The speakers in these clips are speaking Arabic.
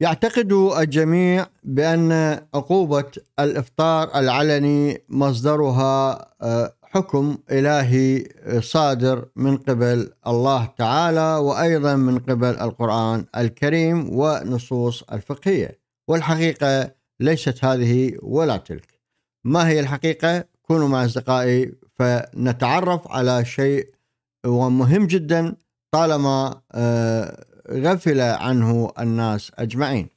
يعتقد الجميع بأن عقوبة الإفطار العلني مصدرها آه، حكم إلهي صادر من قبل الله تعالى وأيضا من قبل القرآن الكريم ونصوص الفقهية والحقيقة ليست هذه ولا تلك ما هي الحقيقة؟ كونوا مع أصدقائي فنتعرف على شيء ومهم جدا طالما آه، غفل عنه الناس اجمعين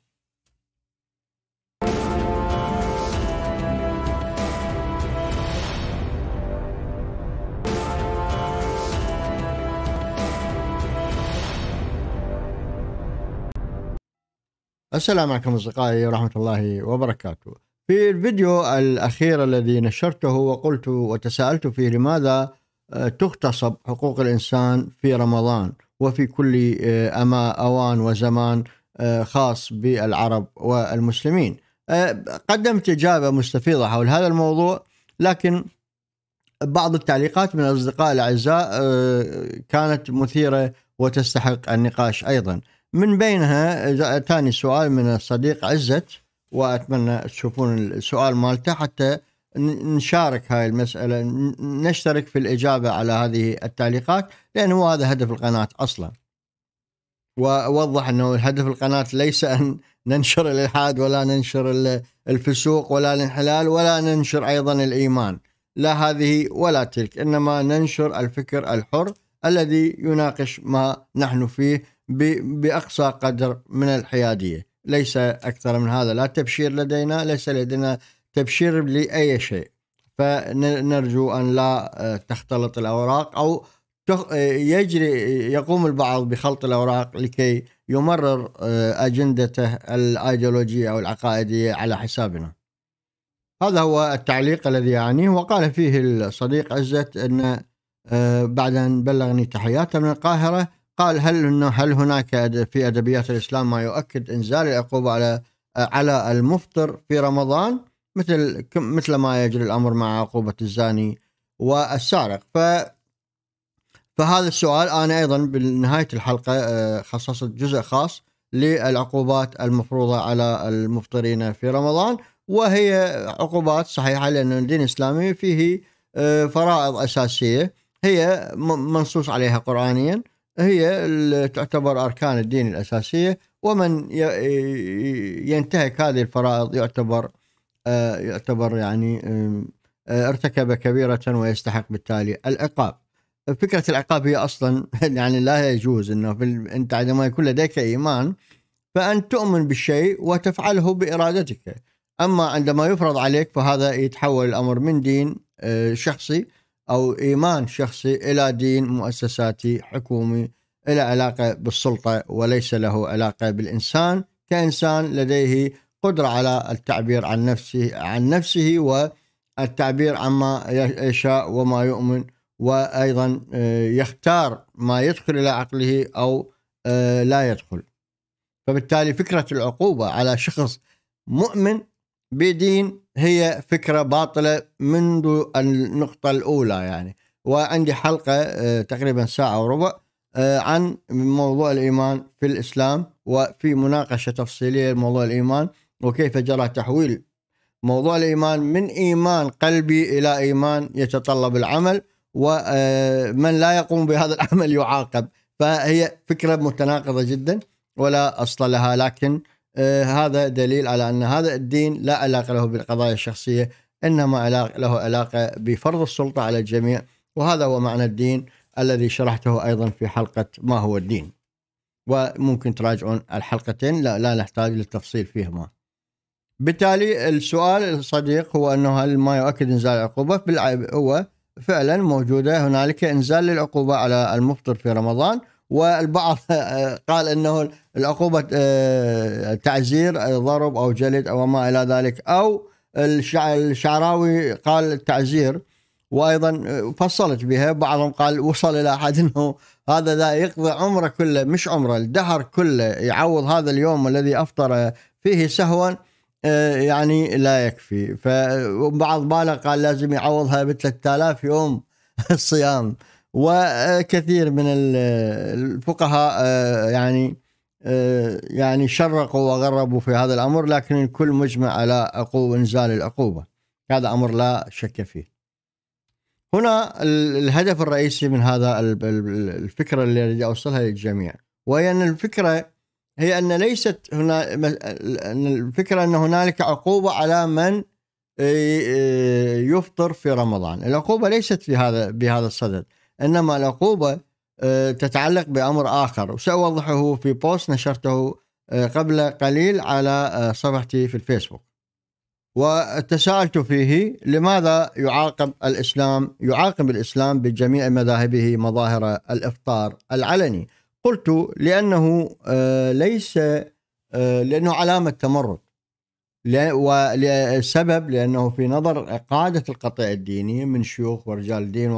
السلام عليكم اصدقائي ورحمه الله وبركاته. في الفيديو الاخير الذي نشرته وقلت وتساءلت فيه لماذا آه، تغتصب حقوق الانسان في رمضان؟ وفي كل آه، أما أوان وزمان آه، خاص بالعرب والمسلمين آه، قدمت إجابة مستفيضة حول هذا الموضوع لكن بعض التعليقات من الأصدقاء الأعزاء كانت مثيرة وتستحق النقاش أيضا من بينها جاء تاني سؤال من الصديق عزت وأتمنى تشوفون السؤال مالته حتى نشارك هاي المسألة نشترك في الإجابة على هذه التعليقات لأن هو هذا هدف القناة أصلا وأوضح أنه هدف القناة ليس أن ننشر الإلحاد ولا ننشر الفسوق ولا الانحلال ولا ننشر أيضا الإيمان لا هذه ولا تلك إنما ننشر الفكر الحر الذي يناقش ما نحن فيه بأقصى قدر من الحيادية ليس أكثر من هذا لا تبشير لدينا ليس لدينا تبشير لأي شيء فنرجو أن لا آه، تختلط الأوراق أو آه، يجري يقوم البعض بخلط الأوراق لكي يمرر آه، أجندته الأيديولوجية أو العقائدية على حسابنا هذا هو التعليق الذي يعنيه وقال فيه الصديق عزت أن بعد أن بلغني تحياته من القاهرة قال هل إنه هل هناك في أدبيات الإسلام ما يؤكد إنزال العقوبة على على المفطر في رمضان؟ مثل مثل ما يجري الامر مع عقوبه الزاني والسارق ف فهذا السؤال انا ايضا بنهايه الحلقه آه، خصصت جزء خاص للعقوبات المفروضه على المفطرين في رمضان وهي عقوبات صحيحه لان الدين الاسلامي فيه آه، فرائض اساسيه هي منصوص عليها قرانيا هي تعتبر اركان الدين الاساسيه ومن ينتهك هذه الفرائض يعتبر يعتبر يعني ارتكب كبيرة ويستحق بالتالي العقاب فكرة العقاب هي أصلا يعني لا يجوز أنه في أنت عندما يكون لديك إيمان فأن تؤمن بالشيء وتفعله بإرادتك أما عندما يفرض عليك فهذا يتحول الأمر من دين أه، شخصي أو إيمان شخصي إلى دين مؤسساتي حكومي إلى علاقة بالسلطة وليس له علاقة بالإنسان كإنسان لديه قدرة على التعبير عن نفسه عن نفسه والتعبير عما يشاء وما يؤمن وأيضا آه، يختار ما يدخل إلى عقله أو آه، لا يدخل فبالتالي فكرة العقوبة على شخص مؤمن بدين هي فكرة باطلة منذ النقطة الأولى يعني وعندي حلقة آه، تقريبا ساعة وربع عن موضوع الإيمان في الإسلام وفي مناقشة تفصيلية لموضوع الإيمان وكيف جرى تحويل موضوع الإيمان من إيمان قلبي إلى إيمان يتطلب العمل ومن آه، لا يقوم بهذا العمل يعاقب فهي فكرة متناقضة جدا ولا أصل لها لكن آه، هذا دليل على أن هذا الدين لا علاقة له بالقضايا الشخصية إنما له علاقة بفرض السلطة على الجميع وهذا هو معنى الدين الذي شرحته أيضا في حلقة ما هو الدين وممكن تراجعون الحلقتين لا, لا نحتاج للتفصيل فيهما بالتالي السؤال الصديق هو انه هل ما يؤكد انزال العقوبه؟ بالعب هو فعلا موجوده هنالك انزال للعقوبه على المفطر في رمضان والبعض قال انه العقوبه آه، تعزير آه، ضرب او جلد او ما الى ذلك او الشعراوي قال تعزير وايضا آه، فصلت بها بعضهم قال وصل الى احد انه هذا ذا يقضي عمره كله مش عمره الدهر كله يعوض هذا اليوم الذي افطر فيه سهوا آه، يعني لا يكفي فبعض بالغ قال لازم يعوضها ب 3000 يوم صيام وكثير من الفقهاء آه، يعني آه، يعني شرقوا وغربوا في هذا الامر لكن الكل مجمع على عقوبه انزال العقوبه هذا امر لا شك فيه هنا الهدف الرئيسي من هذا الفكره اللي اريد اوصلها للجميع وهي ان الفكره هي ان ليست هنا الفكره ان هنالك عقوبه على من آه، آه، يفطر في رمضان العقوبه ليست في هذا بهذا الصدد انما العقوبه آه، تتعلق بامر اخر وساوضحه في بوست نشرته قبل قليل على صفحتي في الفيسبوك وتساءلت فيه لماذا يعاقب الاسلام يعاقب الاسلام بجميع مذاهبه مظاهر الافطار العلني قلت لأنه آه، ليس آه، لأنه علامة تمرد والسبب لأنه في نظر قادة القطيع الديني من شيوخ ورجال دين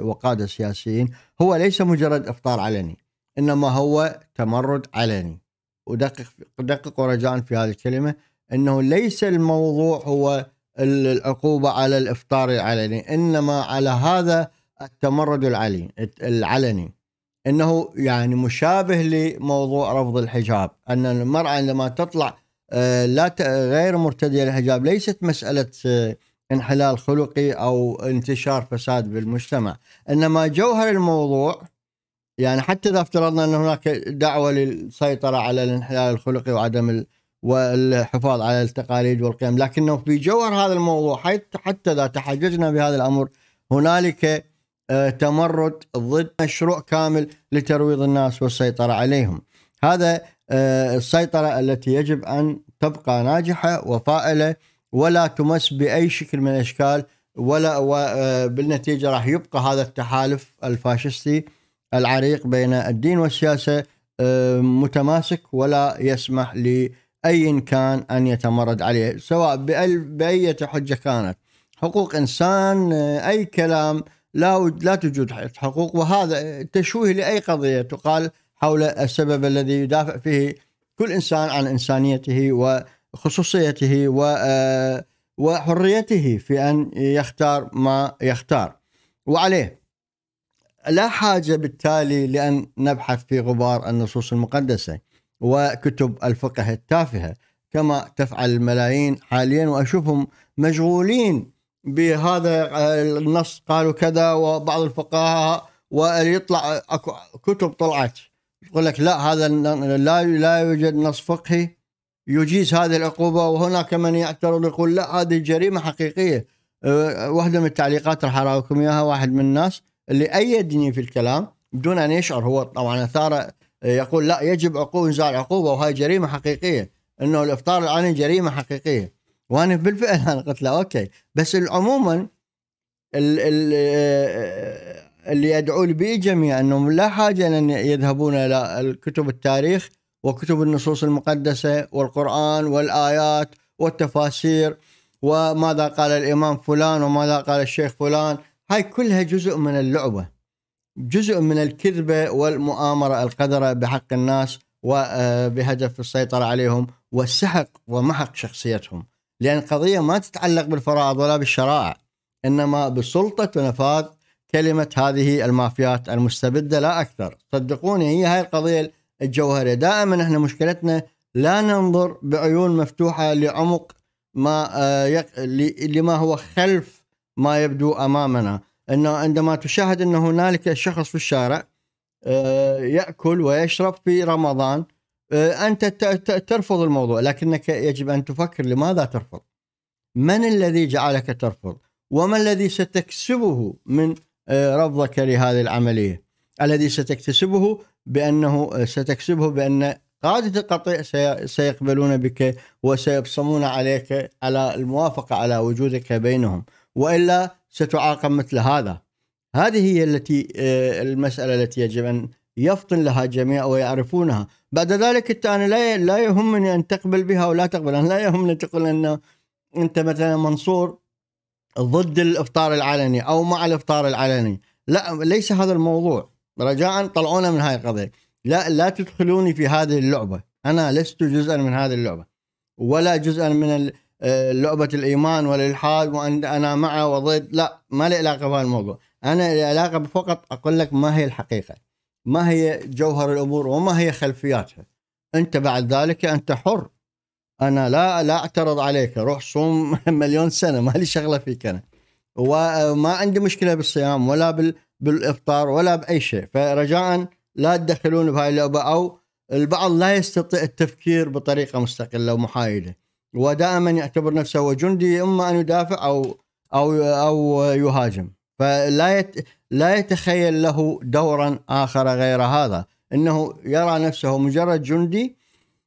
وقادة سياسيين هو ليس مجرد إفطار علني إنما هو تمرد علني ودقق دققوا رجاء في هذه الكلمة أنه ليس الموضوع هو العقوبة على الإفطار العلني إنما على هذا التمرد العلني انه يعني مشابه لموضوع رفض الحجاب ان المراه عندما تطلع آه، لا غير مرتديه للحجاب ليست مساله آه، انحلال خلقي او انتشار فساد بالمجتمع انما جوهر الموضوع يعني حتى اذا افترضنا ان هناك دعوه للسيطره على الانحلال الخلقي وعدم والحفاظ على التقاليد والقيم لكنه في جوهر هذا الموضوع حتى اذا تحججنا بهذا الامر هنالك آه، تمرد ضد مشروع كامل لترويض الناس والسيطرة عليهم هذا آه، السيطرة التي يجب أن تبقى ناجحة وفائلة ولا تمس بأي شكل من الأشكال ولا آه، بالنتيجة راح يبقى هذا التحالف الفاشستي العريق بين الدين والسياسة متماسك ولا يسمح لأي كان أن يتمرد عليه سواء بأي حجة كانت حقوق إنسان أي كلام لا لا توجد حقوق وهذا تشويه لاي قضيه تقال حول السبب الذي يدافع فيه كل انسان عن انسانيته وخصوصيته آه، وحريته في ان يختار ما يختار وعليه لا حاجه بالتالي لان نبحث في غبار النصوص المقدسه وكتب الفقه التافهه كما تفعل الملايين حاليا واشوفهم مشغولين بهذا آه، النص قالوا كذا وبعض الفقهاء ويطلع كتب طلعت يقول لك لا هذا لا لا يوجد نص فقهي يجيز هذه العقوبه وهناك من يعترض يقول لا هذه جريمه حقيقيه آه، واحده من التعليقات راح اراويكم اياها واحد من الناس اللي ايدني في الكلام بدون ان يشعر هو طبعا اثار آه، يقول لا يجب عقوبه انزال عقوبه وهي جريمه حقيقيه انه الافطار العلني جريمه حقيقيه وانا بالفعل انا قلت له اوكي بس عموما آه، اللي يدعو لي به جميع انهم لا حاجه ان يذهبون الى كتب التاريخ وكتب النصوص المقدسه والقران والايات والتفاسير وماذا قال الامام فلان وماذا قال الشيخ فلان هاي كلها جزء من اللعبه جزء من الكذبه والمؤامره القذره بحق الناس وبهدف آه، السيطره عليهم والسحق ومحق شخصيتهم لأن القضية ما تتعلق بالفرائض ولا بالشرائع إنما بسلطة ونفاذ كلمة هذه المافيات المستبدة لا أكثر صدقوني هي هاي القضية الجوهرية دائما احنا مشكلتنا لا ننظر بعيون مفتوحة لعمق ما آه، يق... لما هو خلف ما يبدو أمامنا أنه عندما تشاهد أن هنالك شخص في الشارع آه، يأكل ويشرب في رمضان آه، انت ترفض الموضوع لكنك يجب ان تفكر لماذا ترفض؟ من الذي جعلك ترفض؟ وما الذي ستكسبه من آه، رفضك لهذه العمليه؟ الذي ستكتسبه بانه آه، ستكسبه بان قاده القطيع سيقبلون بك وسيبصمون عليك على الموافقه على وجودك بينهم والا ستعاقب مثل هذا. هذه هي التي المساله التي يجب ان يفطن لها جميع ويعرفونها بعد ذلك انت انا لا لا يهمني ان تقبل بها او لا تقبل انا لا يهمني تقول ان انت مثلا منصور ضد الافطار العلني او مع الافطار العلني لا ليس هذا الموضوع رجاء طلعونا من هاي القضيه لا لا تدخلوني في هذه اللعبه انا لست جزءا من هذه اللعبه ولا جزءا من آه، لعبه الايمان والالحاد وان انا مع وضد لا ما لي علاقه بهذا الموضوع انا لي علاقه فقط اقول لك ما هي الحقيقه ما هي جوهر الامور وما هي خلفياتها انت بعد ذلك انت حر انا لا لا اعترض عليك روح صوم مليون سنه ما لي شغله فيك انا وما عندي مشكله بالصيام ولا بالافطار ولا باي شيء فرجاء لا تدخلون بهاي اللعبه او البعض لا يستطيع التفكير بطريقه مستقله ومحايده ودائما يعتبر نفسه هو جندي اما ان يدافع او او او يهاجم فلا يت... لا يتخيل له دورا اخر غير هذا انه يرى نفسه مجرد جندي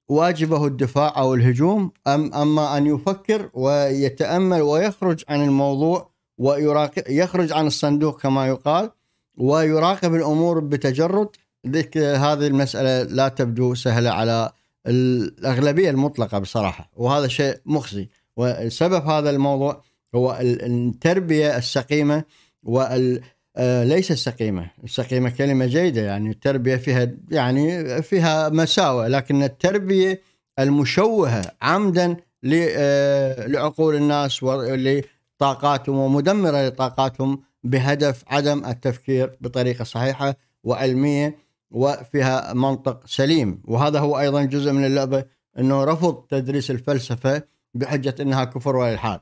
واجبه الدفاع او الهجوم ام اما ان يفكر ويتامل ويخرج عن الموضوع ويراقب يخرج عن الصندوق كما يقال ويراقب الامور بتجرد ذيك هذه المساله لا تبدو سهله على الاغلبيه المطلقه بصراحه وهذا شيء مخزي وسبب هذا الموضوع هو التربيه السقيمه وال آه، ليس السقيمة السقيمة كلمة جيدة يعني التربية فيها يعني فيها مساوئ لكن التربية المشوهة عمدا آه، لعقول الناس ولطاقاتهم ومدمرة لطاقاتهم بهدف عدم التفكير بطريقة صحيحة وعلمية وفيها منطق سليم وهذا هو أيضا جزء من اللعبة أنه رفض تدريس الفلسفة بحجة أنها كفر والإلحاد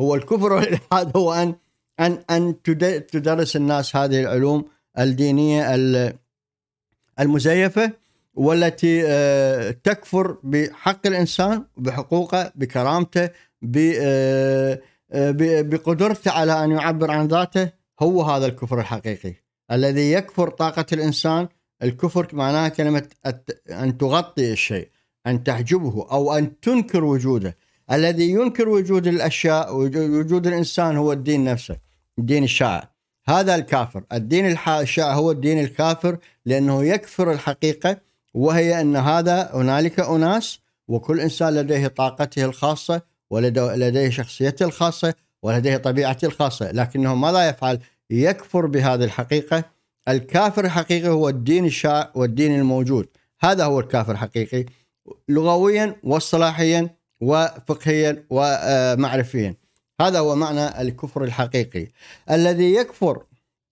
هو الكفر والإلحاد هو أن ان ان تدرس الناس هذه العلوم الدينيه المزيفه والتي آه، تكفر بحق الانسان بحقوقه بكرامته آه، آه، بقدرته على ان يعبر عن ذاته هو هذا الكفر الحقيقي الذي يكفر طاقه الانسان الكفر معناها كلمه ان تغطي الشيء ان تحجبه او ان تنكر وجوده الذي ينكر وجود الاشياء وجود الانسان هو الدين نفسه الدين الشائع هذا الكافر الدين الشائع هو الدين الكافر لانه يكفر الحقيقه وهي ان هذا هنالك اناس وكل انسان لديه طاقته الخاصه ولديه شخصيته الخاصه ولديه طبيعته الخاصه لكنه ماذا يفعل؟ يكفر بهذه الحقيقه الكافر الحقيقي هو الدين الشائع والدين الموجود هذا هو الكافر الحقيقي لغويا واصطلاحيا وفقهيا ومعرفيا هذا هو معنى الكفر الحقيقي الذي يكفر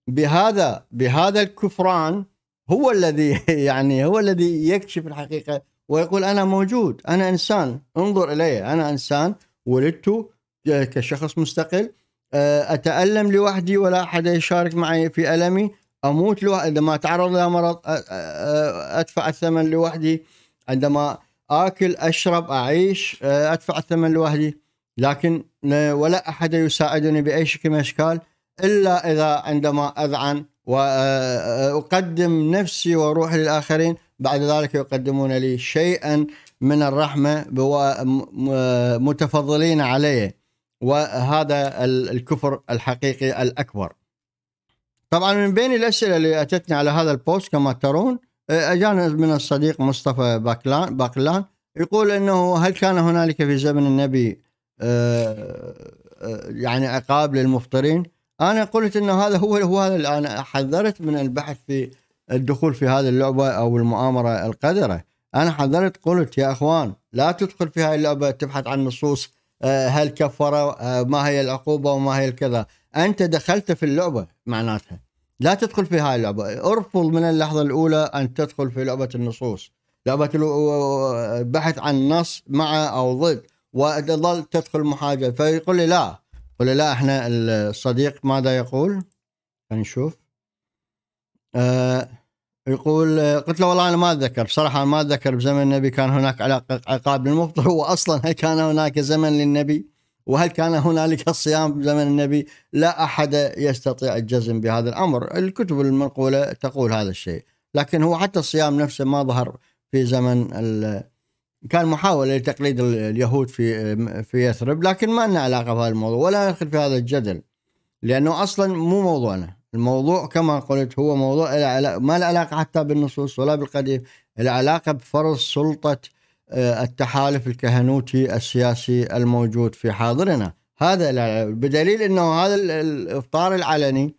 بهذا بهذا الكفران هو الذي يعني هو الذي يكشف الحقيقه ويقول انا موجود انا انسان انظر الي انا انسان ولدت كشخص مستقل آه، اتالم لوحدي ولا احد يشارك معي في المي اموت لوحدي عندما اتعرض لمرض آه، آه، ادفع الثمن لوحدي عندما اكل اشرب اعيش آه، ادفع الثمن لوحدي لكن آه، ولا احد يساعدني باي شكل من الاشكال الا اذا عندما اذعن واقدم آه، نفسي وروحي للاخرين بعد ذلك يقدمون لي شيئا من الرحمه متفضلين عليه وهذا الكفر الحقيقي الاكبر. طبعا من بين الاسئله اللي اتتني على هذا البوست كما ترون اجانا من الصديق مصطفى باكلان باكلان يقول انه هل كان هنالك في زمن النبي آه، آه، يعني عقاب للمفطرين؟ انا قلت انه هذا هو هو هذا اللي انا حذرت من البحث في الدخول في هذه اللعبه او المؤامره القذره، انا حذرت قلت يا اخوان لا تدخل في هذه اللعبه تبحث عن نصوص آه، هل كفر ما هي العقوبه وما هي الكذا، انت دخلت في اللعبه معناتها لا تدخل في هاي اللعبة ارفض من اللحظة الأولى أن تدخل في لعبة النصوص لعبة البحث عن نص مع أو ضد وتظل تدخل محاجة فيقول لي لا يقول لي لا احنا الصديق ماذا يقول نشوف آه يقول قلت له والله انا ما اتذكر بصراحه ما اتذكر بزمن النبي كان هناك علاقه عقاب للمفطر هو اصلا كان هناك زمن للنبي وهل كان هنالك الصيام زمن النبي لا أحد يستطيع الجزم بهذا الأمر الكتب المنقولة تقول هذا الشيء لكن هو حتى الصيام نفسه ما ظهر في زمن ال... كان محاولة لتقليد اليهود في في يثرب لكن ما لنا علاقة بهذا الموضوع ولا ندخل في هذا الجدل لأنه أصلا مو موضوعنا الموضوع كما قلت هو موضوع ما له علاقة حتى بالنصوص ولا بالقديم العلاقة بفرض سلطة آه، التحالف الكهنوتي السياسي الموجود في حاضرنا هذا بدليل انه هذا الافطار العلني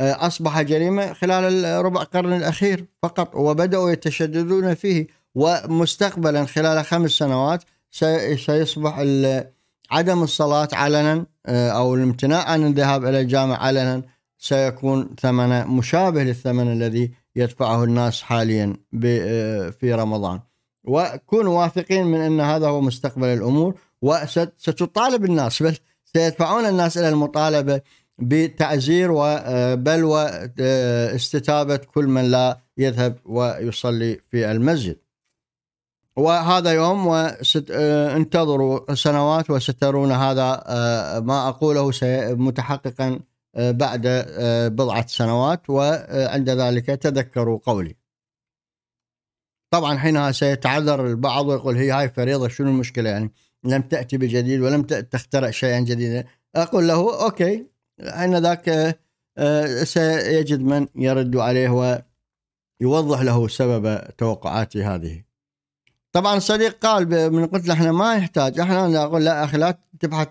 آه، اصبح جريمه خلال الربع قرن الاخير فقط وبداوا يتشددون فيه ومستقبلا خلال خمس سنوات سيصبح عدم الصلاه علنا آه، او الامتناع عن الذهاب الى الجامع علنا سيكون ثمنه مشابه للثمن الذي يدفعه الناس حاليا في رمضان. وكونوا واثقين من ان هذا هو مستقبل الامور وستطالب الناس بل سيدفعون الناس الى المطالبه بتعزير آه، بل واستتابه آه، كل من لا يذهب ويصلي في المسجد. وهذا يوم وانتظروا آه، سنوات وسترون هذا ما اقوله متحققا بعد بضعه سنوات وعند ذلك تذكروا قولي. طبعا حينها سيتعذر البعض ويقول هي هاي فريضة شنو المشكلة يعني لم تأتي بجديد ولم تخترع شيئا جديدا أقول له أوكي حين ذاك آه، سيجد من يرد عليه ويوضح له سبب توقعاتي هذه طبعا الصديق قال من قلت له احنا ما نحتاج احنا أنا اقول لا اخي لا تبحث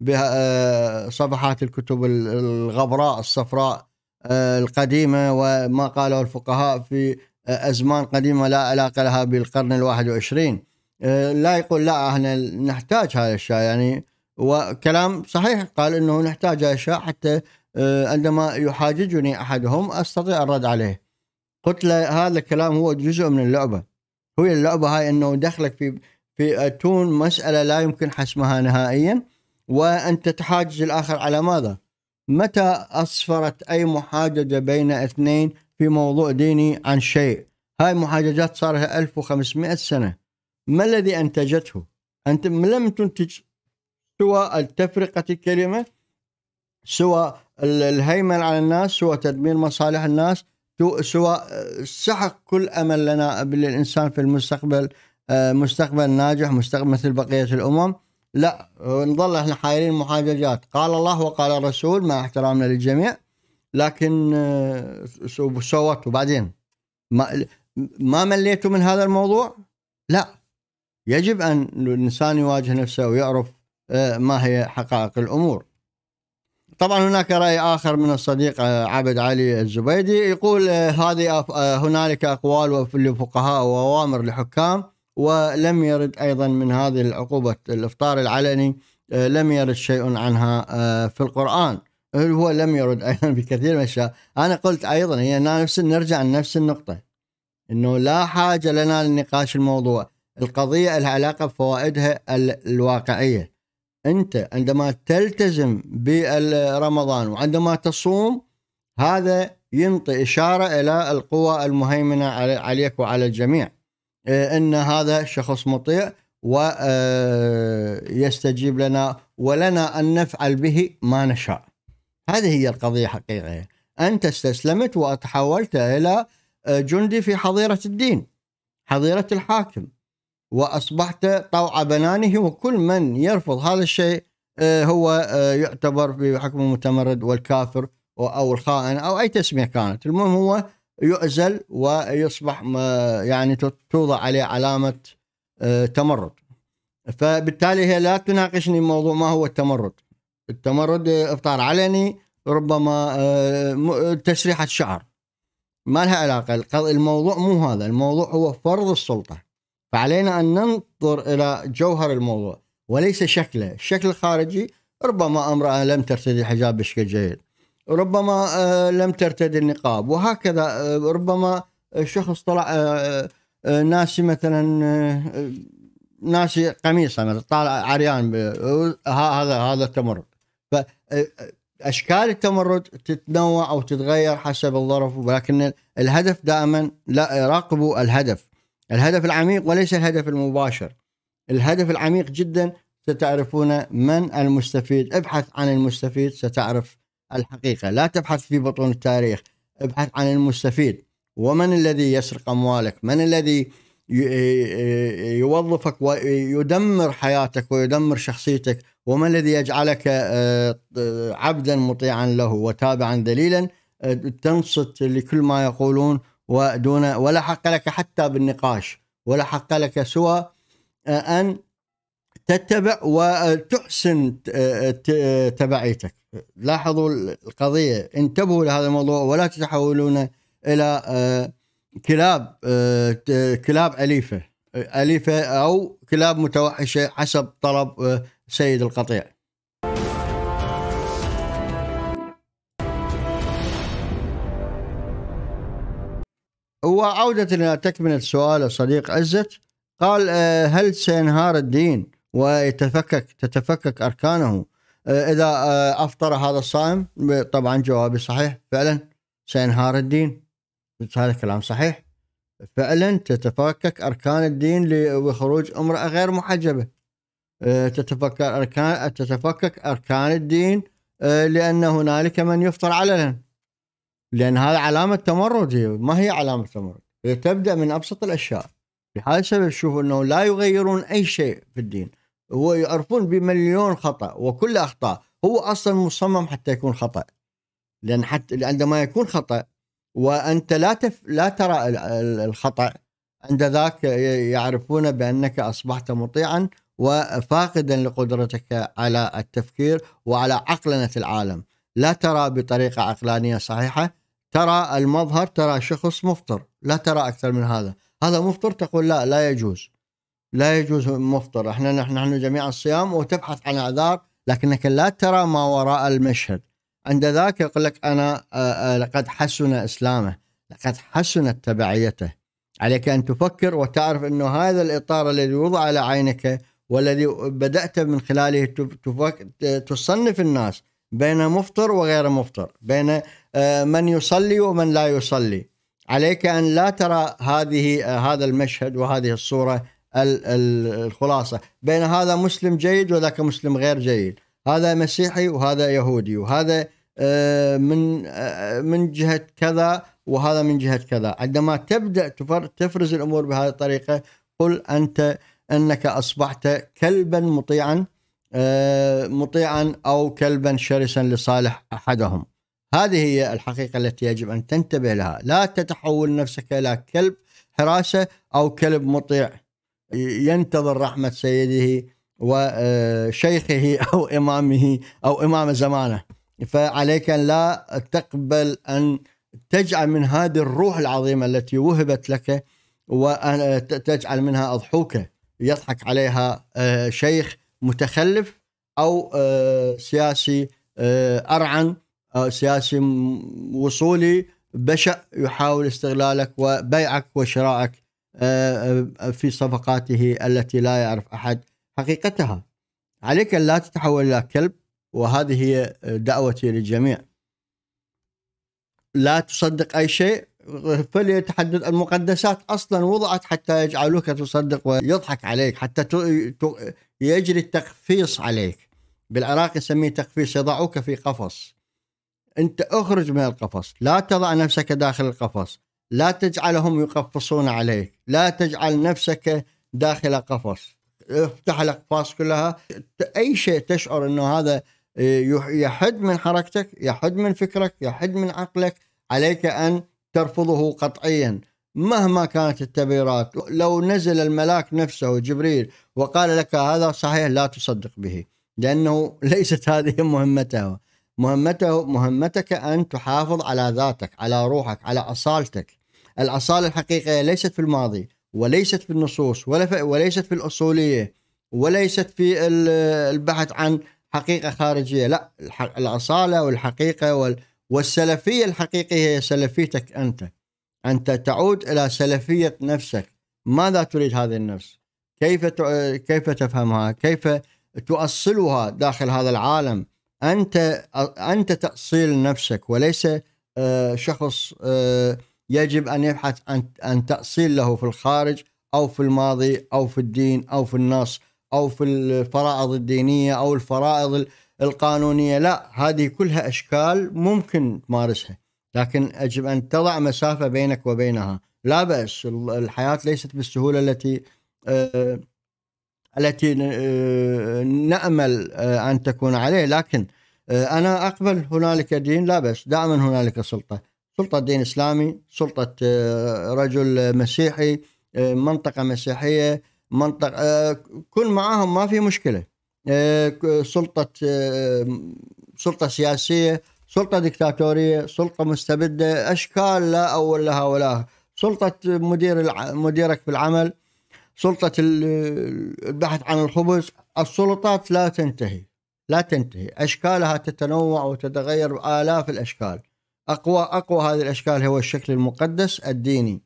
بصفحات آه، الكتب الغبراء الصفراء آه، القديمه وما قاله الفقهاء في أزمان قديمة لا علاقة لها بالقرن الواحد وعشرين أه، لا يقول لا احنا نحتاج هذا الشيء يعني وكلام صحيح قال انه نحتاج هذا الشيء حتى أه، عندما يحاججني احدهم استطيع الرد عليه قلت له هذا الكلام هو جزء من اللعبه هو اللعبه هاي انه دخلك في في تون مساله لا يمكن حسمها نهائيا وانت تحاجج الاخر على ماذا؟ متى اصفرت اي محاججه بين اثنين في موضوع ديني عن شيء هاي محاججات صار لها 1500 سنة ما الذي أنتجته أنت لم تنتج سوى تفرقة الكلمة سوى الهيمن على الناس سوى تدمير مصالح الناس سوى آه، سحق كل أمل لنا للإنسان في المستقبل آه، مستقبل ناجح مستقبل مثل بقية الأمم لا آه، نظل احنا حايرين محاججات قال الله وقال الرسول مع احترامنا للجميع لكن آه، سوت وبعدين ما ما مليتوا من هذا الموضوع؟ لا يجب ان الانسان يواجه نفسه ويعرف آه، ما هي حقائق الامور. طبعا هناك راي اخر من الصديق آه، عبد علي الزبيدي يقول هذه هنالك اقوال لفقهاء واوامر لحكام ولم يرد ايضا من هذه العقوبه الافطار العلني لم يرد شيء عنها في القران. هو لم يرد ايضا بكثير من الاشياء انا قلت ايضا هي نفس نرجع لنفس النقطه انه لا حاجه لنا لنقاش الموضوع القضيه لها علاقه بفوائدها الواقعيه انت عندما تلتزم برمضان وعندما تصوم هذا ينطي اشاره الى القوى المهيمنه عليك وعلى الجميع آه، ان هذا شخص مطيع ويستجيب آه، لنا ولنا ان نفعل به ما نشاء. هذه هي القضية حقيقة أنت استسلمت وتحولت إلى آه، جندي في حظيرة الدين حظيرة الحاكم وأصبحت طوع بنانه وكل من يرفض هذا الشيء آه، هو آه، يعتبر بحكم المتمرد والكافر أو الخائن أو أي تسمية كانت المهم هو يؤزل ويصبح يعني توضع عليه علامة تمرد فبالتالي هي لا تناقشني موضوع ما هو التمرد التمرد افطار علني ربما آه، تسريحه شعر ما لها علاقه الموضوع مو هذا الموضوع هو فرض السلطه فعلينا ان ننظر الى جوهر الموضوع وليس شكله الشكل الخارجي ربما امراه لم ترتدي الحجاب بشكل جيد ربما آه، لم ترتدي النقاب وهكذا آه، ربما شخص طلع ناسي مثلا ناسي قميصه مثلا طالع عريان هذا هذا التمرد فاشكال التمرد تتنوع او تتغير حسب الظرف ولكن الهدف دائما لا راقبوا الهدف الهدف العميق وليس الهدف المباشر الهدف العميق جدا ستعرفون من المستفيد ابحث عن المستفيد ستعرف الحقيقة لا تبحث في بطون التاريخ ابحث عن المستفيد ومن الذي يسرق أموالك من الذي يوظفك ويدمر حياتك ويدمر شخصيتك وما الذي يجعلك آه، آه، عبدا مطيعا له وتابعا ذليلا آه، تنصت لكل ما يقولون ودون ولا حق لك حتى بالنقاش ولا حق لك سوى ان تتبع وتحسن تبعيتك لاحظوا القضيه انتبهوا لهذا الموضوع ولا تتحولون الى كلاب كلاب اليفه اليفه او كلاب متوحشه حسب طلب سيد القطيع وعودة إلى تكملة سؤال الصديق عزت قال آه، هل سينهار الدين ويتفكك تتفكك أركانه آه، إذا آه، أفطر هذا الصائم طبعا جوابي صحيح فعلا سينهار الدين هذا كلام صحيح فعلا تتفكك أركان الدين وخروج امرأة غير محجبة آه، تتفكر أركان تتفكك أركان الدين آه، لأن هنالك من يفطر علنا لأن هذا علامة تمرد ما هي علامة تمرد هي تبدأ من أبسط الأشياء لهذا السبب شوفوا أنه لا يغيرون أي شيء في الدين هو يعرفون بمليون خطأ وكل أخطاء هو أصلا مصمم حتى يكون خطأ لأن حتى عندما يكون خطأ وأنت لا تف... لا ترى الخطأ عند ذاك يعرفون بأنك أصبحت مطيعا وفاقدا لقدرتك على التفكير وعلى عقلنة العالم لا ترى بطريقة عقلانية صحيحة ترى المظهر ترى شخص مفطر لا ترى أكثر من هذا هذا مفطر تقول لا لا يجوز لا يجوز مفطر احنا نحن, نحن جميع الصيام وتبحث عن أعذار لكنك لا ترى ما وراء المشهد عند ذاك يقول لك أنا آه، آه، لقد حسن إسلامه لقد حسنت تبعيته عليك أن تفكر وتعرف أنه هذا الإطار الذي وضع على عينك والذي بدأت من خلاله تصنف الناس بين مفطر وغير مفطر بين آه، من يصلي ومن لا يصلي عليك أن لا ترى هذه آه، هذا المشهد وهذه الصورة الخلاصة بين هذا مسلم جيد وذاك مسلم غير جيد هذا مسيحي وهذا يهودي وهذا آه، من من جهة كذا وهذا من جهة كذا عندما تبدأ تفرز الأمور بهذه الطريقة قل أنت انك اصبحت كلبا مطيعا آه، مطيعا او كلبا شرسا لصالح احدهم. هذه هي الحقيقه التي يجب ان تنتبه لها، لا تتحول نفسك الى كلب حراسه او كلب مطيع ينتظر رحمه سيده وشيخه آه، او امامه او امام زمانه. فعليك ان لا تقبل ان تجعل من هذه الروح العظيمه التي وهبت لك وتجعل آه، منها اضحوكه يضحك عليها آه، شيخ متخلف او آه، سياسي آه، ارعن أو سياسي وصولي بشع يحاول استغلالك وبيعك وشرائك في صفقاته التي لا يعرف احد حقيقتها عليك ان لا تتحول الى كلب وهذه هي دعوتي للجميع لا تصدق اي شيء فليتحدث المقدسات اصلا وضعت حتى يجعلوك تصدق ويضحك عليك حتى يجري التقفيص عليك بالعراق يسميه تقفيص يضعوك في قفص انت اخرج من القفص لا تضع نفسك داخل القفص لا تجعلهم يقفصون عليك لا تجعل نفسك داخل قفص افتح الاقفاص كلها اي شيء تشعر انه هذا يحد من حركتك يحد من فكرك يحد من عقلك عليك ان ترفضه قطعيا مهما كانت التبريرات لو نزل الملاك نفسه جبريل وقال لك هذا صحيح لا تصدق به لأنه ليست هذه مهمته مهمته مهمتك أن تحافظ على ذاتك على روحك على أصالتك الأصالة الحقيقية ليست في الماضي وليست في النصوص ولا في وليست في الأصولية وليست في البحث عن حقيقة خارجية لا الأصالة والحقيقة وال والسلفية الحقيقية هي سلفيتك أنت أنت تعود إلى سلفية نفسك ماذا تريد هذه النفس كيف كيف تفهمها كيف تؤصلها داخل هذا العالم أنت أنت تأصيل نفسك وليس آه، شخص آه، يجب أن يبحث عن تأصيل له في الخارج أو في الماضي أو في الدين أو في النص أو في الفرائض الدينية أو الفرائض القانونيه لا هذه كلها اشكال ممكن تمارسها لكن يجب ان تضع مسافه بينك وبينها لا باس الحياه ليست بالسهوله التي أه التي آه، نامل آه، ان تكون عليه لكن آه، انا اقبل هنالك دين لا باس دائما هنالك سلطه سلطه دين اسلامي سلطه رجل مسيحي منطقه مسيحيه منطقه كن معاهم ما في مشكله آه، سلطة آه، سلطة سياسية سلطة دكتاتورية سلطة مستبدة أشكال لا أول لها ولا سلطة مدير مديرك في العمل سلطة البحث عن الخبز السلطات لا تنتهي لا تنتهي أشكالها تتنوع وتتغير آلاف الأشكال أقوى أقوى هذه الأشكال هو الشكل المقدس الديني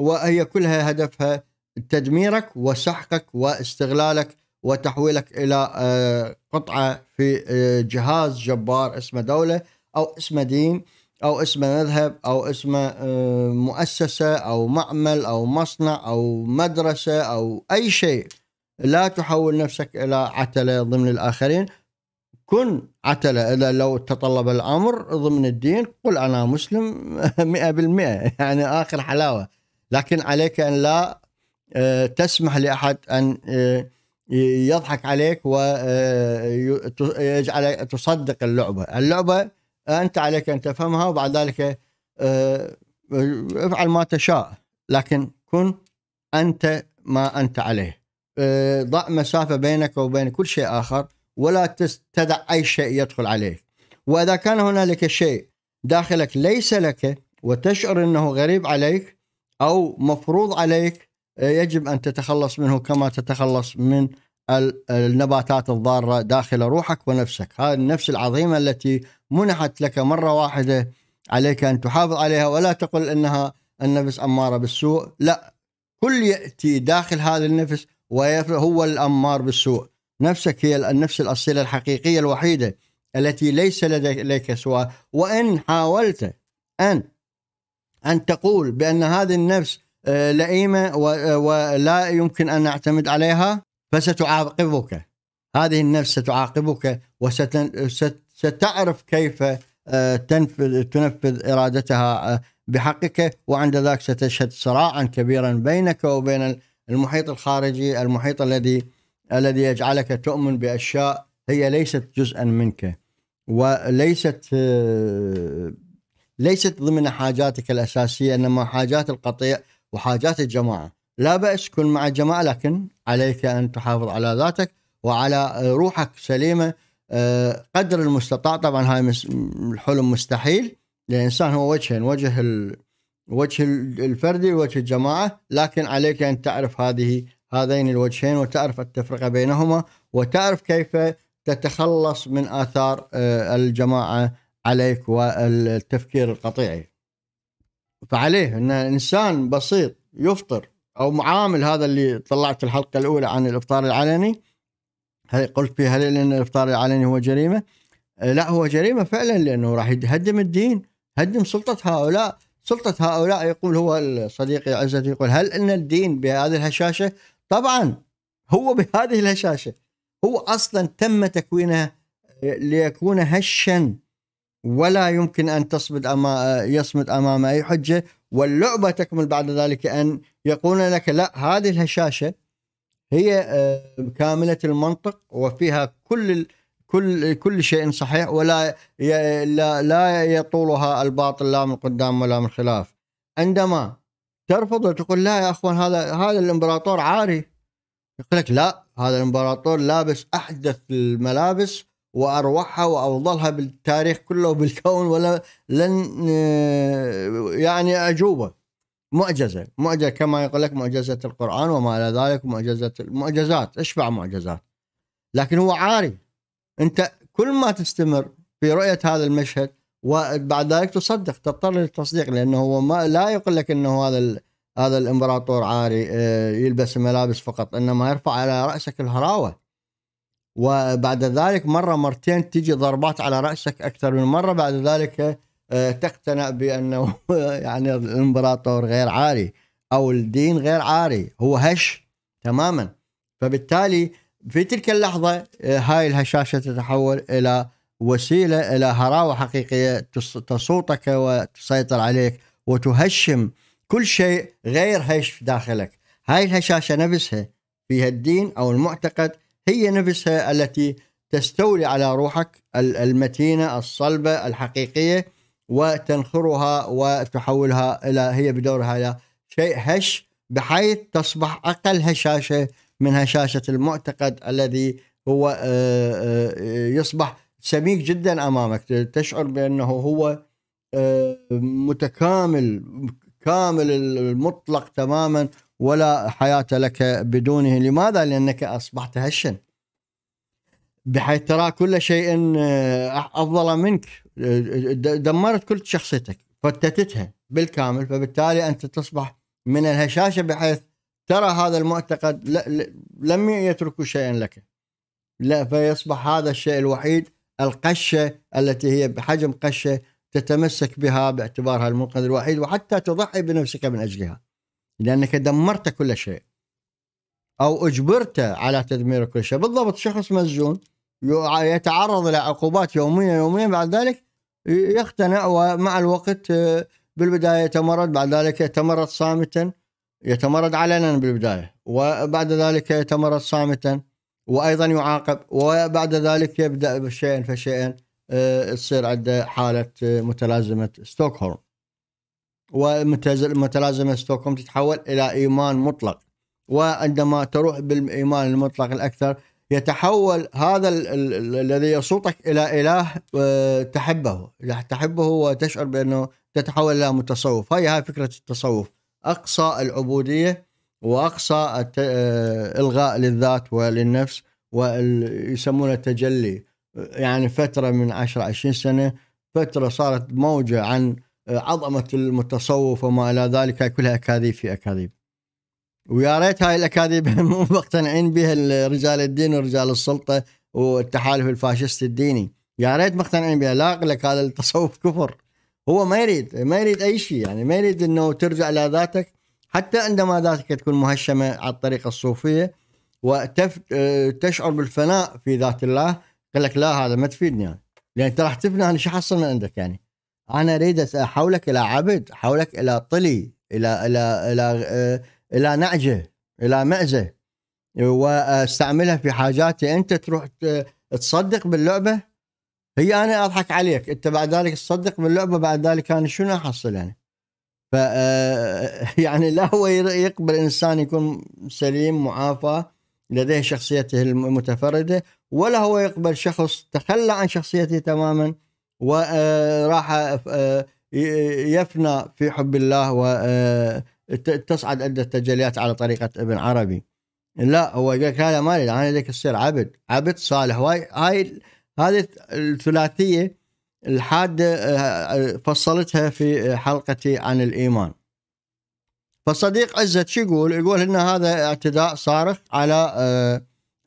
وهي كلها هدفها تدميرك وسحقك واستغلالك وتحويلك الى آه، قطعه في آه، جهاز جبار اسمه دوله او اسمه دين او اسمه مذهب او اسمه آه، مؤسسه او معمل او مصنع او مدرسه او اي شيء لا تحول نفسك الى عتله ضمن الاخرين كن عتله اذا لو تطلب الامر ضمن الدين قل انا مسلم 100% يعني اخر حلاوه لكن عليك ان لا تسمح لاحد ان يضحك عليك ويجعلك آه، تصدق اللعبة اللعبة أنت عليك أن تفهمها وبعد ذلك آه، افعل ما تشاء لكن كن أنت ما أنت عليه آه، ضع مسافة بينك وبين كل شيء آخر ولا تدع أي شيء يدخل عليك وإذا كان هنالك شيء داخلك ليس لك وتشعر أنه غريب عليك أو مفروض عليك يجب ان تتخلص منه كما تتخلص من النباتات الضاره داخل روحك ونفسك، هذه النفس العظيمه التي منحت لك مره واحده عليك ان تحافظ عليها ولا تقل انها النفس اماره بالسوء، لا كل ياتي داخل هذا النفس وهو الامار بالسوء، نفسك هي النفس الاصيله الحقيقيه الوحيده التي ليس لديك سوء وان حاولت ان ان تقول بان هذه النفس لئيمة ولا يمكن أن نعتمد عليها فستعاقبك هذه النفس ستعاقبك وستعرف كيف آه، تنفذ تنفذ إرادتها آه، بحقك وعند ذاك ستشهد صراعا كبيرا بينك وبين المحيط الخارجي المحيط الذي الذي يجعلك تؤمن بأشياء هي ليست جزءا منك وليست آه، ليست ضمن حاجاتك الأساسية إنما حاجات القطيع وحاجات الجماعة لا بأس كن مع الجماعة لكن عليك أن تحافظ على ذاتك وعلى روحك سليمة آه، قدر المستطاع طبعا هاي الحلم مستحيل الإنسان هو وجهين وجه الوجه الفردي ووجه الجماعة لكن عليك أن تعرف هذه هذين الوجهين وتعرف التفرقة بينهما وتعرف كيف تتخلص من آثار آه، الجماعة عليك والتفكير القطيعي فعليه ان انسان بسيط يفطر او معامل هذا اللي طلعت الحلقه الاولى عن الافطار العلني هل قلت فيها هل ان الافطار العلني هو جريمه؟ آه، لا هو جريمه فعلا لانه راح يهدم الدين، هدم سلطه هؤلاء، سلطه هؤلاء يقول هو صديقي عزت يقول هل ان الدين بهذه الهشاشه؟ طبعا هو بهذه الهشاشه هو اصلا تم تكوينه ليكون هشا ولا يمكن ان تصمد امام يصمد امام اي حجه واللعبه تكمل بعد ذلك ان يقول لك لا هذه الهشاشه هي آه، كامله المنطق وفيها كل كل كل شيء صحيح ولا لا, لا يطولها الباطل لا من قدام ولا من خلاف عندما ترفض وتقول لا يا اخوان هذا هذا الامبراطور عاري يقول لك لا هذا الامبراطور لابس احدث الملابس واروعها واوضلها بالتاريخ كله وبالكون ولا لن آه، يعني اجوبه معجزه معجزه كما يقول لك معجزه القران وما الى ذلك معجزه المعجزات اشبع معجزات لكن هو عاري انت كل ما تستمر في رؤيه هذا المشهد وبعد ذلك تصدق تضطر للتصديق لانه هو ما لا يقول لك انه هذا هذا الامبراطور عاري آه، يلبس ملابس فقط انما يرفع على راسك الهراوه وبعد ذلك مرة مرتين تجي ضربات على رأسك أكثر من مرة بعد ذلك آه، تقتنع بأنه يعني الإمبراطور غير عاري أو الدين غير عاري هو هش تماما فبالتالي في تلك اللحظة آه، هاي الهشاشة تتحول إلى وسيلة إلى هراوة حقيقية تسوطك وتسيطر عليك وتهشم كل شيء غير هش داخلك هاي الهشاشة نفسها فيها الدين أو المعتقد هي نفسها التي تستولي على روحك المتينه الصلبه الحقيقيه وتنخرها وتحولها الى هي بدورها الى شيء هش بحيث تصبح اقل هشاشه من هشاشه المعتقد الذي هو آه، آه، يصبح سميك جدا امامك تشعر بانه هو آه، متكامل كامل المطلق تماما ولا حياة لك بدونه لماذا؟ لأنك أصبحت هشا بحيث ترى كل شيء آه، أفضل منك دمرت كل شخصيتك فتتتها بالكامل فبالتالي أنت تصبح من الهشاشة بحيث ترى هذا المعتقد لم يترك شيئا لك لا فيصبح هذا الشيء الوحيد القشة التي هي بحجم قشة تتمسك بها باعتبارها المنقذ الوحيد وحتى تضحي بنفسك من أجلها لانك دمرت كل شيء او اجبرت على تدمير كل شيء بالضبط شخص مسجون يتعرض الى عقوبات يوميه يوميا بعد ذلك يقتنع ومع الوقت آه، بالبدايه يتمرد بعد ذلك يتمرد صامتا يتمرد علنا بالبدايه وبعد ذلك يتمرد صامتا وايضا يعاقب وبعد ذلك يبدا بشيء فشيئا آه، تصير عنده حاله آه، متلازمه ستوكهولم ومتلازمة ستوكهولم تتحول إلى إيمان مطلق وعندما تروح بالإيمان المطلق الأكثر يتحول هذا الذي يسوطك إلى إله آه، تحبه تحبه وتشعر بأنه تتحول إلى متصوف هاي هاي فكرة التصوف أقصى العبودية وأقصى آه، إلغاء للذات وللنفس ويسمونه تجلي يعني فترة من 10 20 سنة فترة صارت موجة عن آه، عظمه المتصوف وما الى ذلك هاي كلها اكاذيب في اكاذيب ويا ريت هاي الاكاذيب مو مقتنعين بها رجال الدين ورجال السلطه والتحالف الفاشست الديني يا ريت مقتنعين بها لا اقول لك هذا التصوف كفر هو ما يريد ما يريد اي شيء يعني ما يريد انه ترجع الى ذاتك حتى عندما ذاتك تكون مهشمه على الطريقه الصوفيه وتشعر آه، بالفناء في ذات الله قال لك لا هذا ما تفيدني يعني. لان انت راح تفنى انا شو حصل من عندك يعني انا اريد احولك الى عبد احولك الى طلي الى الى الى آه، الى نعجه الى مأزه واستعملها في حاجاتي انت تروح تصدق باللعبه هي انا اضحك عليك انت بعد ذلك تصدق باللعبه بعد ذلك انا شنو احصل يعني ف آه، يعني لا هو يقبل انسان يكون سليم معافى لديه شخصيته المتفرده ولا هو يقبل شخص تخلى عن شخصيته تماما وراح آه، آه، آه، يفنى في حب الله وتصعد عند التجليات على طريقة ابن عربي لا هو قال لك هذا ما أريد أنا لك تصير عبد عبد صالح وهاي هاي هذه الثلاثية الحادة فصلتها في حلقتي عن الإيمان فصديق عزت شو يقول يقول إن هذا اعتداء صارخ على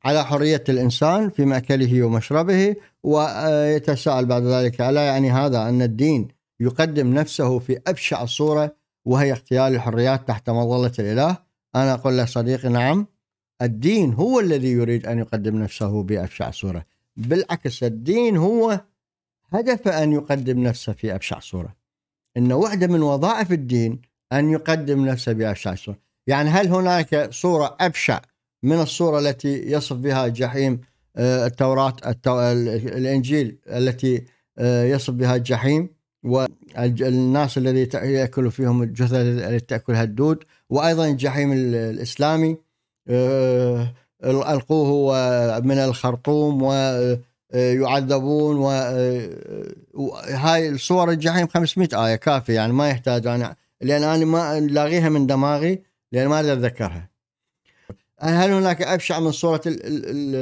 على حرية الإنسان في مأكله ومشربه ويتساءل بعد ذلك ألا يعني هذا أن الدين يقدم نفسه في أبشع الصورة وهي اغتيال الحريات تحت مظلة الإله أنا أقول له صديقي نعم الدين هو الذي يريد أن يقدم نفسه بأبشع صورة بالعكس الدين هو هدف أن يقدم نفسه في أبشع صورة إن واحدة من وظائف الدين أن يقدم نفسه بأبشع صورة يعني هل هناك صورة أبشع من الصورة التي يصف بها جحيم آه، التوراة الإنجيل التي آه، يصف بها الجحيم والناس الذي يأكل فيهم الجثث التي تأكلها الدود وأيضا الجحيم الإسلامي آه، ألقوه من الخرطوم ويعذبون وهاي صور الجحيم 500 آية كافية يعني ما يحتاج أنا لأن أنا ما لاغيها من دماغي لأن ما أقدر أتذكرها هل هناك ابشع من صوره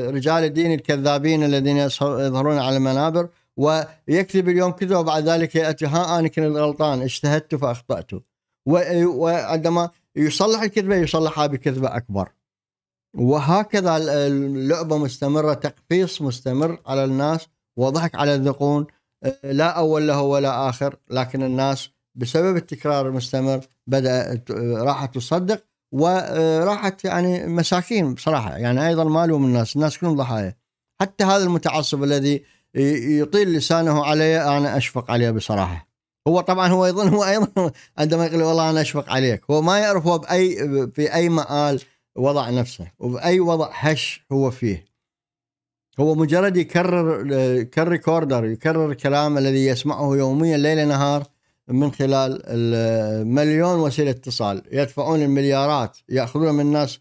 رجال الدين الكذابين الذين يظهرون على المنابر ويكذب اليوم كذبه وبعد ذلك ياتي ها انا كنت غلطان اجتهدت فاخطات وعندما يصلح الكذبه يصلحها بكذبه اكبر وهكذا اللعبه مستمره تقفيص مستمر على الناس وضحك على الذقون لا اول له ولا اخر لكن الناس بسبب التكرار المستمر بدات راحت تصدق وراحت يعني مساكين بصراحه يعني ايضا ما الوم الناس الناس كلهم ضحايا حتى هذا المتعصب الذي يطيل لسانه علي انا اشفق عليه بصراحه هو طبعا هو يظن هو ايضا عندما يقول والله انا اشفق عليك هو ما يعرف هو باي في اي مآل وضع نفسه وباي وضع هش هو فيه هو مجرد يكرر كريكوردر يكرر الكلام الذي يسمعه يوميا ليل نهار من خلال مليون وسيله اتصال يدفعون المليارات ياخذون من الناس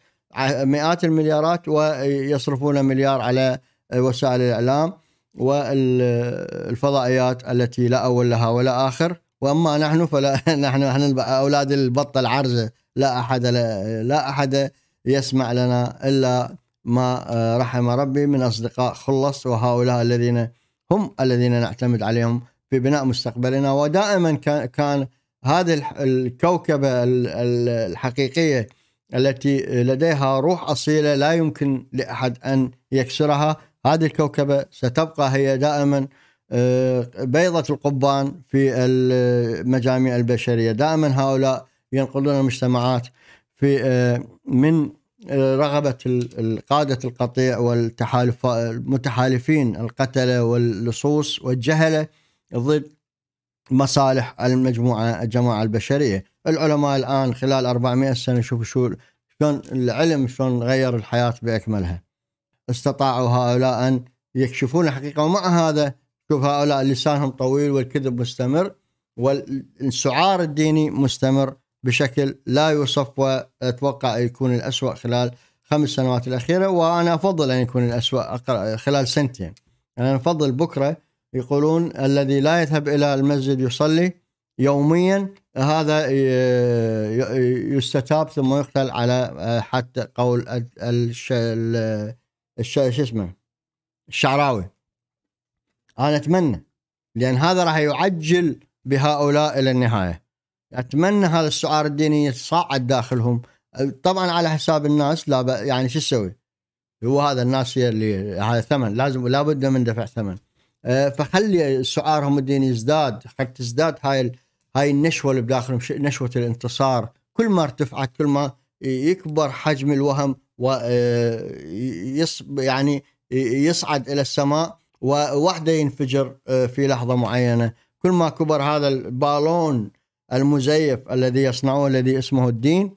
مئات المليارات ويصرفون مليار على وسائل الاعلام والفضائيات التي لا اول لها ولا اخر واما نحن فلا نحن نحن اولاد البطه العرزه لا احد لا, لا احد يسمع لنا الا ما آه، رحم ربي من اصدقاء خلص وهؤلاء الذين هم الذين نعتمد عليهم في بناء مستقبلنا ودائما كان كان هذه الكوكبه الحقيقيه التي لديها روح اصيله لا يمكن لاحد ان يكسرها هذه الكوكبه ستبقى هي دائما آه، بيضه القبان في المجاميع البشريه دائما هؤلاء ينقلون المجتمعات في آه، من آه، رغبة قادة القطيع والتحالف المتحالفين القتلة واللصوص والجهلة ضد مصالح المجموعه الجماعه البشريه، العلماء الان خلال 400 سنه شوفوا شو شلون العلم شلون غير الحياه باكملها. استطاعوا هؤلاء ان يكشفون الحقيقه ومع هذا شوف هؤلاء لسانهم طويل والكذب مستمر والسعار الديني مستمر بشكل لا يوصف واتوقع يكون الاسوء خلال خمس سنوات الاخيره وانا افضل ان يكون الاسوء خلال سنتين. يعني انا افضل بكره يقولون الذي لا يذهب إلى المسجد يصلي يوميا هذا آه، يستتاب ثم يقتل على آه، حتى قول الش... الش... شو اسمه الشعراوي انا اتمنى لان هذا راح يعجل بهؤلاء الى النهايه اتمنى هذا السعار الديني يتصاعد داخلهم طبعا على حساب الناس لا يعني شو تسوي؟ هو هذا الناس هي اللي هذا ثمن لازم لابد من دفع ثمن آه، فخلي شعارهم الديني يزداد حتى تزداد هاي هاي النشوه اللي بداخلهم نشوه الانتصار كل ما ارتفعت كل ما يكبر حجم الوهم ويصب آه، يعني يصعد الى السماء ووحده ينفجر آه، في لحظه معينه كل ما كبر هذا البالون المزيف الذي يصنعه الذي اسمه الدين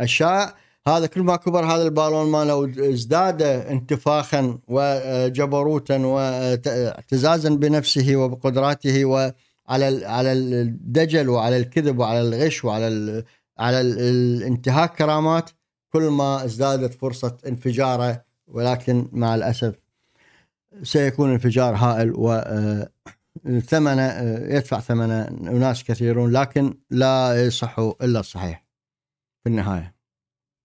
الشائع هذا كل ما كبر هذا البالون ماله ازداد انتفاخا وجبروتا واعتزازا بنفسه وبقدراته وعلى على الدجل وعلى الكذب وعلى الغش وعلى على الانتهاك كرامات كل ما ازدادت فرصه انفجاره ولكن مع الاسف سيكون انفجار هائل و آه، ثمنه آه، يدفع ثمنه اناس كثيرون لكن لا يصح الا الصحيح في النهايه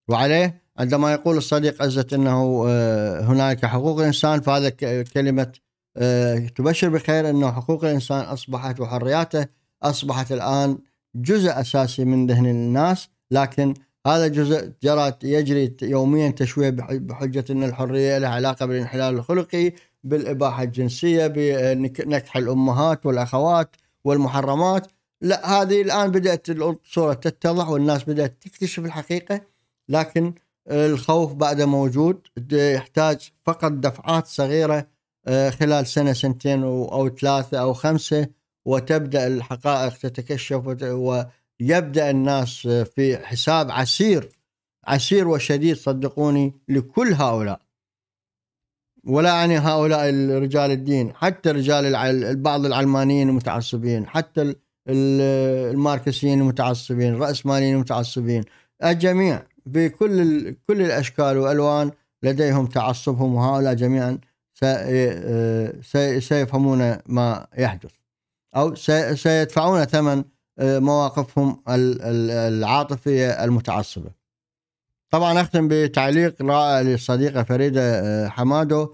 وعليه عندما يقول الصديق عزت انه آه، هناك حقوق الانسان فهذا كلمه آه، تبشر بخير انه حقوق الانسان اصبحت وحرياته اصبحت الان جزء اساسي من ذهن الناس لكن هذا جزء جرى يجري يوميا تشويه بحجه ان الحريه لها علاقه بالانحلال الخلقي بالاباحه الجنسيه بنكح الامهات والاخوات والمحرمات لا هذه الان بدات الصوره تتضح والناس بدات تكتشف الحقيقه لكن الخوف بعده موجود يحتاج فقط دفعات صغيرة آه، خلال سنة سنتين أو ثلاثة أو خمسة وتبدأ الحقائق تتكشف ويبدأ الناس آه، في حساب عسير عسير وشديد صدقوني لكل هؤلاء ولا يعني هؤلاء رجال الدين حتى رجال العل... بعض العلمانيين المتعصبين حتى الماركسيين المتعصبين الرأسماليين المتعصبين الجميع بكل كل الاشكال والالوان لديهم تعصبهم وهؤلاء جميعا آه، سيفهمون ما يحدث او سيدفعون ثمن آه، مواقفهم العاطفيه المتعصبه. طبعا اختم بتعليق رائع للصديقه فريده آه، حمادو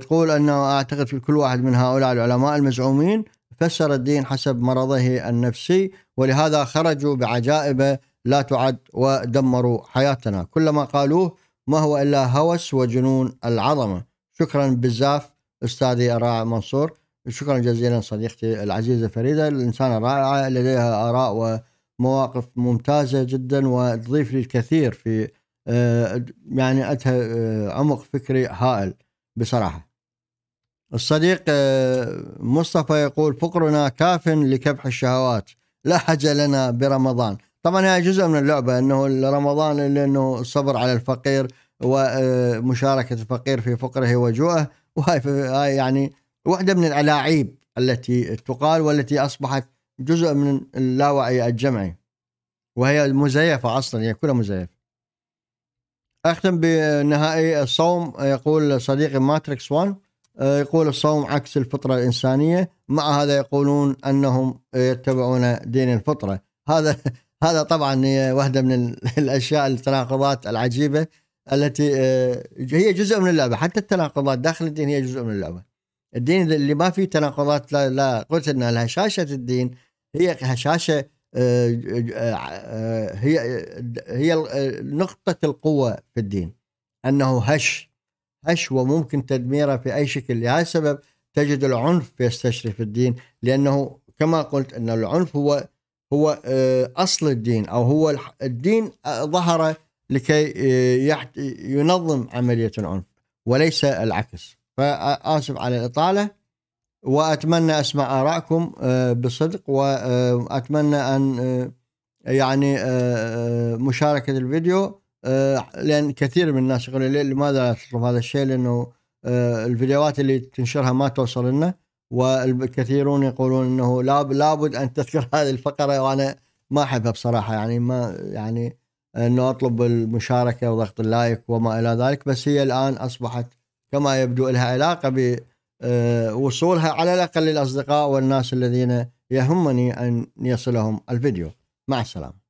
تقول انه اعتقد في كل واحد من هؤلاء العلماء المزعومين فسر الدين حسب مرضه النفسي ولهذا خرجوا بعجائبه لا تعد ودمروا حياتنا كل ما قالوه ما هو إلا هوس وجنون العظمة شكرا بزاف أستاذي الرائع منصور شكرا جزيلا صديقتي العزيزة فريدة الإنسانة الرائعة لديها آراء ومواقف ممتازة جدا وتضيف لي الكثير في آه، يعني أتها آه، عمق فكري هائل بصراحة الصديق آه، مصطفى يقول فقرنا كاف لكبح الشهوات لا حاجة لنا برمضان طبعا هي جزء من اللعبه انه رمضان لانه الصبر على الفقير ومشاركه الفقير في فقره وجوعه وهاي يعني واحده من الالاعيب التي تقال والتي اصبحت جزء من اللاوعي الجمعي وهي مزيفه اصلا هي كلها مزيفه اختم بنهائي الصوم يقول صديقي ماتريكس 1 يقول الصوم عكس الفطره الانسانيه مع هذا يقولون انهم يتبعون دين الفطره هذا هذا طبعا واحده من الاشياء التناقضات العجيبه التي آه، هي جزء من اللعبه حتى التناقضات داخل الدين هي جزء من اللعبه الدين اللي ما فيه تناقضات لا, لا قلت ان هشاشه الدين هي هشاشه آه، آه، هي هي نقطه القوه في الدين انه هش هش وممكن تدميره في اي شكل لهذا السبب تجد العنف يستشرف الدين لانه كما قلت ان العنف هو هو آه، اصل الدين او هو الدين آه، ظهر لكي آه، ينظم عمليه العنف وليس العكس فاسف على الاطاله واتمنى اسمع ارائكم بصدق واتمنى ان يعني مشاركه الفيديو لان كثير من الناس يقولوا لماذا تطلب هذا الشيء لانه الفيديوهات اللي تنشرها ما توصل لنا والكثيرون يقولون انه لابد ان تذكر هذه الفقره وانا ما احبها بصراحه يعني ما يعني انه اطلب المشاركه وضغط اللايك وما الى ذلك بس هي الان اصبحت كما يبدو لها علاقه بوصولها آه، على الاقل للاصدقاء والناس الذين يهمني ان يصلهم الفيديو مع السلامه